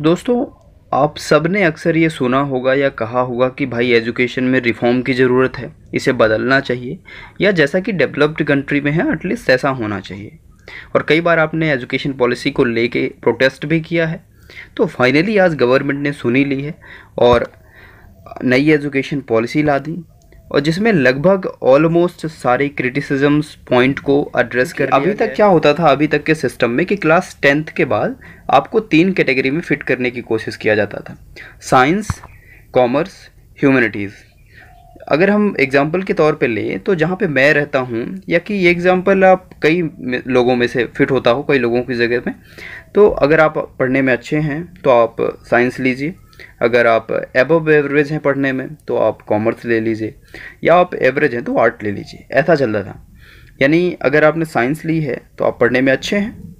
तो दोस्तों आप सब ने अक्सर ये सुना होगा या कहा होगा कि भाई एजुकेशन में रिफॉर्म की ज़रूरत है इसे बदलना चाहिए या जैसा कि डेवलप्ड कंट्री में है एटलीस्ट ऐसा होना चाहिए और कई बार आपने एजुकेशन पॉलिसी को लेके प्रोटेस्ट भी किया है तो फाइनली आज गवर्नमेंट ने सुनी ली है और नई एजुकेशन पॉलिसी ला दी और जिसमें लगभग ऑलमोस्ट सारे क्रिटिसिजम्स पॉइंट को एड्रेस कर अभी तक क्या होता था अभी तक के सिस्टम में कि क्लास टेंथ के बाद आपको तीन कैटेगरी में फिट करने की कोशिश किया जाता था साइंस कॉमर्स ह्यूमनिटीज़ अगर हम एग्ज़ाम्पल के तौर पे लें तो जहाँ पे मैं रहता हूँ या कि ये एग्ज़ाम्पल आप कई लोगों में से फिट होता हो कई लोगों की जगह में तो अगर आप पढ़ने में अच्छे हैं तो आप साइंस लीजिए अगर आप एबव एवरेज हैं पढ़ने में तो आप कॉमर्स ले लीजिए या आप एवरेज हैं तो आर्ट ले लीजिए ऐसा चल रहा था यानी अगर आपने साइंस ली है तो आप पढ़ने में अच्छे हैं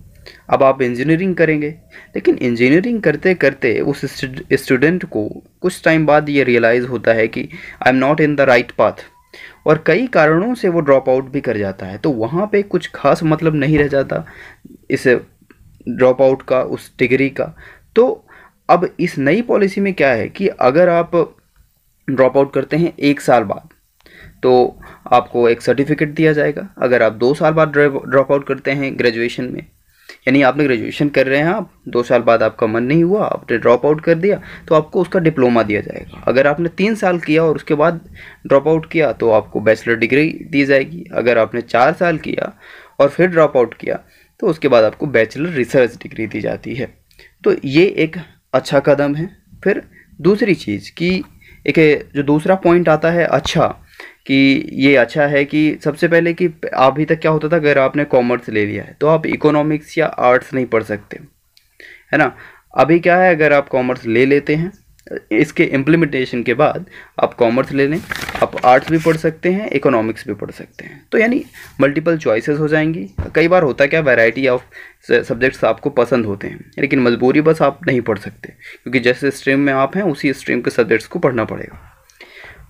अब आप इंजीनियरिंग करेंगे लेकिन इंजीनियरिंग करते करते उस स्टूडेंट को कुछ टाइम बाद ये रियलाइज़ होता है कि I am not in the right path और कई कारणों से वो ड्रॉप आउट भी कर जाता है तो वहाँ पे कुछ खास मतलब नहीं रह जाता इस ड्रॉप आउट का उस डिग्री का तो अब इस नई पॉलिसी में क्या है कि अगर आप ड्रॉप आउट करते हैं एक साल बाद तो आपको एक सर्टिफिकेट दिया जाएगा अगर आप दो साल बाद ड्रॉप आउट करते हैं ग्रेजुएशन में यानी आपने ग्रेजुएशन कर रहे हैं आप दो साल बाद आपका मन नहीं हुआ आपने ड्रॉप आउट कर दिया तो आपको उसका डिप्लोमा दिया जाएगा अगर आपने तीन साल किया और उसके बाद ड्रॉप आउट किया तो आपको बैचलर डिग्री दी जाएगी अगर आपने चार साल किया और फिर ड्रॉप आउट किया तो उसके बाद आपको बैचलर रिसर्च डिग्री दी जाती है तो ये एक अच्छा कदम है फिर दूसरी चीज़ कि एक जो दूसरा पॉइंट आता है अच्छा कि ये अच्छा है कि सबसे पहले कि अभी तक क्या होता था अगर आपने कॉमर्स ले लिया है तो आप इकोनॉमिक्स या आर्ट्स नहीं पढ़ सकते है ना अभी क्या है अगर आप कॉमर्स ले लेते हैं इसके इम्प्लीमेंटेशन के बाद आप कॉमर्स ले लें आप आर्ट्स भी पढ़ सकते हैं इकोनॉमिक्स भी पढ़ सकते हैं तो यानी मल्टीपल चॉइसेस हो जाएंगी कई बार होता क्या वैरायटी ऑफ सब्जेक्ट्स आपको पसंद होते हैं लेकिन मजबूरी बस आप नहीं पढ़ सकते क्योंकि जैसे स्ट्रीम में आप हैं उसी स्ट्रीम के सब्जेक्ट्स को पढ़ना पड़ेगा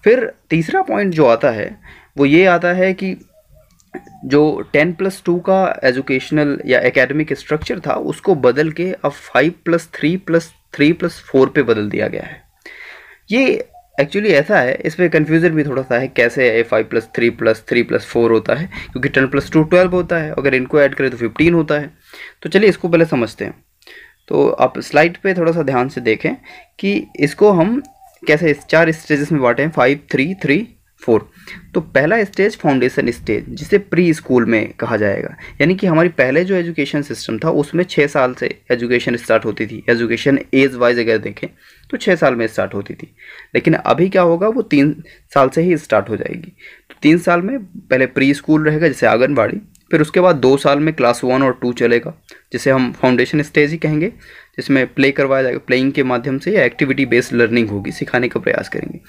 फिर तीसरा पॉइंट जो आता है वो ये आता है कि जो टेन प्लस टू का एजुकेशनल या एकेडमिक स्ट्रक्चर था उसको बदल के अब five plus three plus three plus four पर बदल दिया गया है ये एक्चुअली ऐसा है इस पर कन्फ्यूज़न भी थोड़ा सा है कैसे है five plus three plus three plus four होता है क्योंकि टेन प्लस टू ट्वेल्व होता है अगर इनको ऐड करें तो फिफ्टीन होता है तो चलिए इसको पहले समझते हैं तो आप स्लाइड पे थोड़ा सा ध्यान से देखें कि इसको हम कैसे इस चार स्टेजेस में बांटें फाइव थ्री थ्री फोर तो पहला स्टेज फाउंडेशन स्टेज जिसे प्री स्कूल में कहा जाएगा यानी कि हमारी पहले जो एजुकेशन सिस्टम था उसमें छः साल से एजुकेशन स्टार्ट होती थी एजुकेशन एज वाइज अगर देखें तो छः साल में स्टार्ट होती थी लेकिन अभी क्या होगा वो तीन साल से ही स्टार्ट हो जाएगी तो तीन साल में पहले प्री स्कूल रहेगा जैसे आंगनबाड़ी फिर उसके बाद दो साल में क्लास वन और टू चलेगा जिसे हम फाउंडेशन स्टेज ही कहेंगे जिसमें प्ले करवाया जाएगा प्लेइंग के माध्यम से या एक्टिविटी बेस्ड लर्निंग होगी सिखाने का प्रयास करेंगे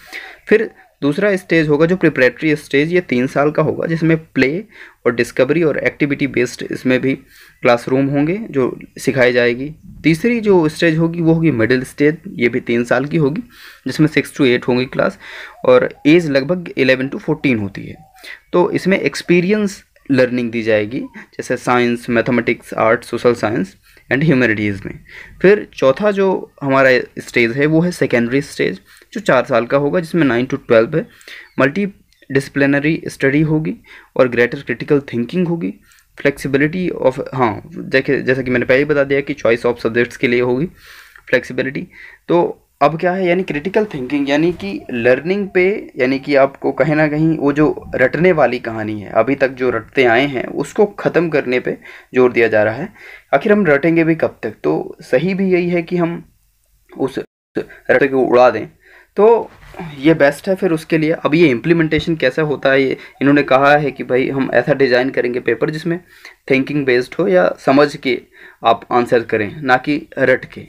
फिर दूसरा स्टेज होगा जो प्रिपरेटरी स्टेज ये तीन साल का होगा जिसमें प्ले और डिस्कवरी और एक्टिविटी बेस्ड इसमें भी क्लासरूम होंगे जो सिखाई जाएगी तीसरी जो स्टेज होगी वो होगी मिडिल स्टेज ये भी तीन साल की होगी जिसमें सिक्स टू एट होंगी क्लास और एज लगभग एलेवन टू फोर्टीन होती है तो इसमें एक्सपीरियंस लर्निंग दी जाएगी जैसे science mathematics art social science and humanities में फिर चौथा जो हमारा स्टेज है वो है सेकेंडरी स्टेज जो चार साल का होगा जिसमें नाइन टू ट्वेल्व है मल्टी डिसप्लिनरी स्टडी होगी और ग्रेटर क्रिटिकल थिंकिंग होगी फ्लेक्सिबिलिटी ऑफ हाँ जैसे जैसा कि मैंने पहले बता दिया कि चॉइस ऑफ सब्जेक्ट्स के लिए होगी फ्लेक्सिबिलिटी तो अब क्या है यानी क्रिटिकल थिंकिंग यानी कि लर्निंग पे यानी कि आपको कहीं ना कहीं वो जो रटने वाली कहानी है अभी तक जो रटते आए हैं उसको ख़त्म करने पे जोर दिया जा रहा है आखिर हम रटेंगे भी कब तक तो सही भी यही है कि हम उस रटे को उड़ा दें तो ये बेस्ट है फिर उसके लिए अब ये इम्प्लीमेंटेशन कैसा होता है ये इन्होंने कहा है कि भाई हम ऐसा डिज़ाइन करेंगे पेपर जिसमें थिंकिंग बेस्ड हो या समझ के आप आंसर करें ना कि रट के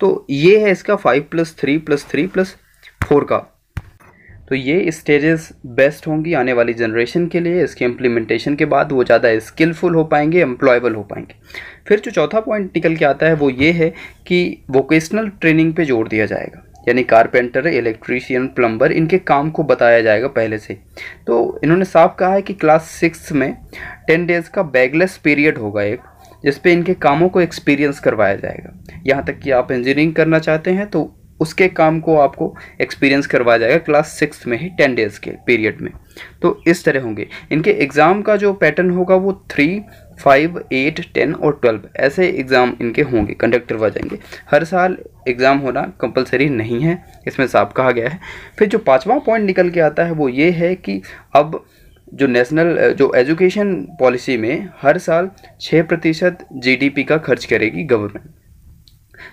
तो ये है इसका five plus three plus three plus four का तो ये स्टेजेस बेस्ट होंगी आने वाली जनरेशन के लिए इसके इम्प्लीमेंटेशन के बाद वो ज़्यादा स्किलफुल हो पाएंगे एम्प्लॉयबल हो पाएंगे फिर जो चौथा पॉइंट निकल के आता है वो ये है कि वोकेशनल ट्रेनिंग पे जोर दिया जाएगा यानी कारपेंटर इलेक्ट्रीशियन प्लम्बर इनके काम को बताया जाएगा पहले से तो इन्होंने साफ कहा है कि क्लास सिक्स में टेन डेज़ का बैगलेस पीरियड होगा एक जिसपे इनके कामों को एक्सपीरियंस करवाया जाएगा यहाँ तक कि आप इंजीनियरिंग करना चाहते हैं तो उसके काम को आपको एक्सपीरियंस करवाया जाएगा क्लास सिक्स में ही टेन डेज़ के पीरियड में तो इस तरह होंगे इनके एग्ज़ाम का जो पैटर्न होगा वो थ्री फाइव एट टेन और ट्वेल्व ऐसे एग्ज़ाम इनके होंगे कंडक्ट करवा जाएंगे हर साल एग्ज़ाम होना कंपलसरी नहीं है इसमें साफ कहा गया है फिर जो पाँचवा पॉइंट निकल के आता है वो ये है कि अब जो नेशनल जो एजुकेशन पॉलिसी में हर साल छः प्रतिशत जी का खर्च करेगी गवर्नमेंट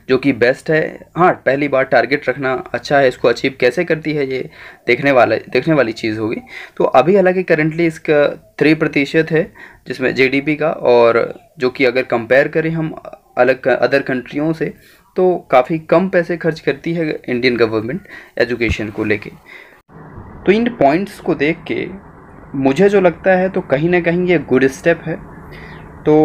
जो कि बेस्ट है हाँ पहली बार टारगेट रखना अच्छा है इसको अचीव कैसे करती है ये देखने वाला देखने वाली चीज़ होगी तो अभी हालांकि करेंटली इसका थ्री प्रतिशत है जिसमें जीडीपी का और जो कि अगर कंपेयर करें हम अलग अदर कंट्रियों से तो काफ़ी कम पैसे खर्च करती है इंडियन गवर्नमेंट एजुकेशन को लेके तो इन पॉइंट्स को देख के मुझे जो लगता है तो कहीं ना कहीं ये गुड स्टेप है तो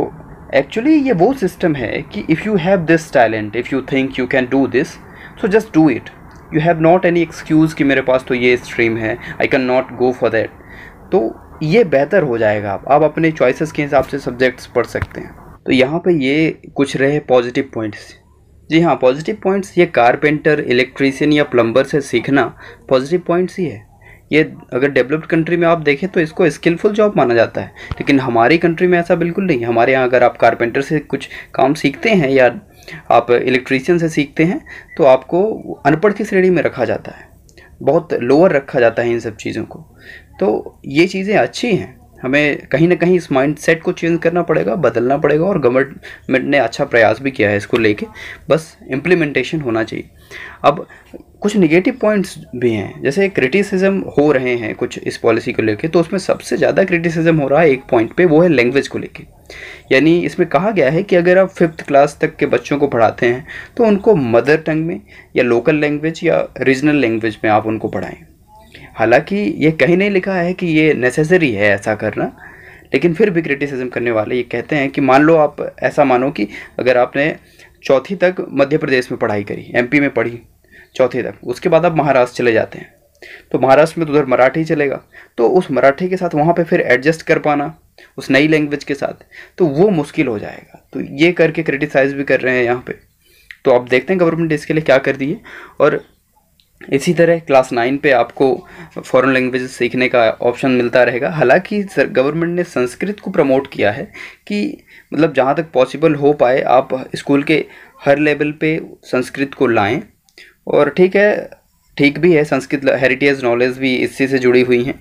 एक्चुअली ये वो सिस्टम है कि if you have this talent if you think you can do this so just do it you have not any excuse कि मेरे पास तो ये स्ट्रीम है I can not go for that तो ये बेहतर हो जाएगा आप आप अपने चॉइसेस के हिसाब से सब्जेक्ट्स पढ़ सकते हैं तो यहाँ पे ये कुछ रहे पॉजिटिव पॉइंट्स जी हाँ पॉजिटिव पॉइंट्स ये कारपेंटर इलेक्ट्रीशियन या प्लम्बर से सीखना पॉजिटिव पॉइंट्स ही है ये अगर डेवलप्ड कंट्री में आप देखें तो इसको स्किलफुल जॉब माना जाता है लेकिन हमारी कंट्री में ऐसा बिल्कुल नहीं है हमारे यहाँ अगर आप कारपेंटर से कुछ काम सीखते हैं या आप इलेक्ट्रीशियन से सीखते हैं तो आपको अनपढ़ की श्रेणी में रखा जाता है बहुत लोअर रखा जाता है इन सब चीज़ों को तो ये चीज़ें अच्छी हैं हमें कहीं ना कहीं इस माइंड सेट को चेंज करना पड़ेगा बदलना पड़ेगा और गवर्नमेंट ने अच्छा प्रयास भी किया है इसको लेके बस इम्प्लीमेंटेशन होना चाहिए अब कुछ निगेटिव पॉइंट्स भी हैं जैसे क्रिटिसिज्म हो रहे हैं कुछ इस पॉलिसी को लेके तो उसमें सबसे ज़्यादा क्रिटिसिज्म हो रहा है एक पॉइंट पे वो है लैंग्वेज को लेके यानी इसमें कहा गया है कि अगर आप फिफ्थ क्लास तक के बच्चों को पढ़ाते हैं तो उनको मदर टंग में या लोकल लैंग्वेज या रीजनल लैंग्वेज में आप उनको पढ़ाएँ हालांकि ये कहीं नहीं लिखा है कि ये नेसेसरी है ऐसा करना लेकिन फिर भी क्रिटिसिज्म करने वाले ये कहते हैं कि मान लो आप ऐसा मानो कि अगर आपने चौथी तक मध्य प्रदेश में पढ़ाई करी एमपी में पढ़ी चौथी तक उसके बाद आप महाराष्ट्र चले जाते हैं तो महाराष्ट्र में तो उधर मराठी चलेगा तो उस मराठी के साथ वहाँ पे फिर एडजस्ट कर पाना उस नई लैंग्वेज के साथ तो वो मुश्किल हो जाएगा तो ये करके क्रिटिसाइज़ भी कर रहे हैं यहाँ पे तो आप देखते हैं गवर्नमेंट इसके लिए क्या कर दी है और इसी तरह क्लास नाइन पे आपको फॉरेन लैंग्वेज सीखने का ऑप्शन मिलता रहेगा हालांकि गवर्नमेंट ने संस्कृत को प्रमोट किया है कि मतलब जहाँ तक पॉसिबल हो पाए आप स्कूल के हर लेवल पे संस्कृत को लाएं और ठीक है ठीक भी है संस्कृत हेरिटेज नॉलेज भी इसी से जुड़ी हुई हैं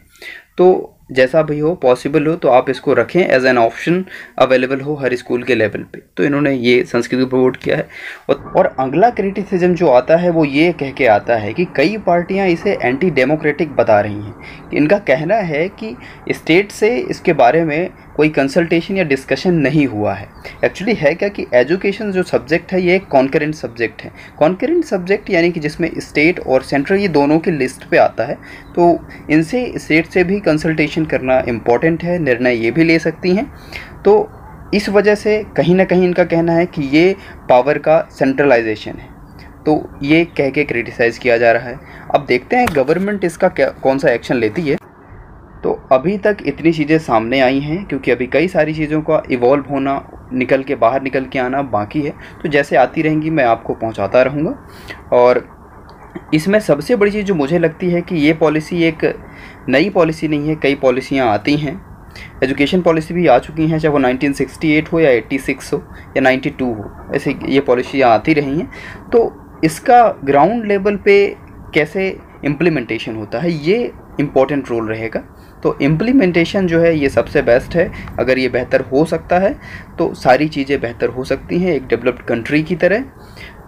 तो जैसा भी हो पॉसिबल हो तो आप इसको रखें एज एन ऑप्शन अवेलेबल हो हर स्कूल के लेवल पे तो इन्होंने ये संस्कृत को प्रमोट किया है और, और अगला क्रिटिसिज्म जो आता है वो ये कह के आता है कि कई पार्टियां इसे एंटी डेमोक्रेटिक बता रही हैं इनका कहना है कि स्टेट से इसके बारे में कोई कंसल्टेशन या डिस्कशन नहीं हुआ है एक्चुअली है क्या कि एजुकेशन जो सब्जेक्ट है ये एक कॉन्करेंट सब्जेक्ट है कॉन्करेंट सब्जेक्ट यानी कि जिसमें स्टेट और सेंट्रल ये दोनों की लिस्ट पे आता है तो इनसे स्टेट से भी कंसल्टेशन डिसीजन करना इम्पॉर्टेंट है निर्णय ये भी ले सकती हैं तो इस वजह से कहीं ना कहीं इनका कहना है कि ये पावर का सेंट्रलाइजेशन है तो ये कह के क्रिटिसाइज़ किया जा रहा है अब देखते हैं गवर्नमेंट इसका कौन सा एक्शन लेती है तो अभी तक इतनी चीज़ें सामने आई हैं क्योंकि अभी कई सारी चीज़ों का इवॉल्व होना निकल के बाहर निकल के आना बाकी है तो जैसे आती रहेंगी मैं आपको पहुंचाता रहूँगा और इसमें सबसे बड़ी चीज़ जो मुझे लगती है कि ये पॉलिसी एक नई पॉलिसी नहीं है कई पॉलिसियाँ आती हैं एजुकेशन पॉलिसी भी आ चुकी हैं चाहे वो 1968 हो या 86 हो या 92 हो ऐसे ये पॉलिसियाँ आती रही हैं तो इसका ग्राउंड लेवल पे कैसे इम्प्लीमेंटेशन होता है ये इम्पॉर्टेंट रोल रहेगा तो इम्प्लीमेंटेशन जो है ये सबसे बेस्ट है अगर ये बेहतर हो सकता है तो सारी चीज़ें बेहतर हो सकती हैं एक डेवलप्ड कंट्री की तरह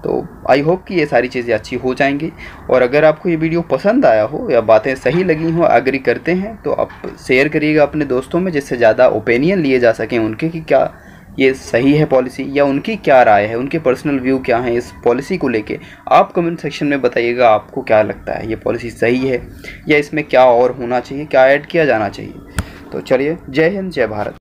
तो आई होप कि ये सारी चीज़ें अच्छी हो जाएंगी और अगर आपको ये वीडियो पसंद आया हो या बातें सही लगी हों अग्री करते हैं तो आप शेयर करिएगा अपने दोस्तों में जिससे ज़्यादा ओपिनियन लिए जा सकें उनके कि क्या ये सही है पॉलिसी या उनकी क्या राय है उनके पर्सनल व्यू क्या हैं इस पॉलिसी को लेके आप कमेंट सेक्शन में बताइएगा आपको क्या लगता है ये पॉलिसी सही है या इसमें क्या और होना चाहिए क्या ऐड किया जाना चाहिए तो चलिए जय हिंद जय भारत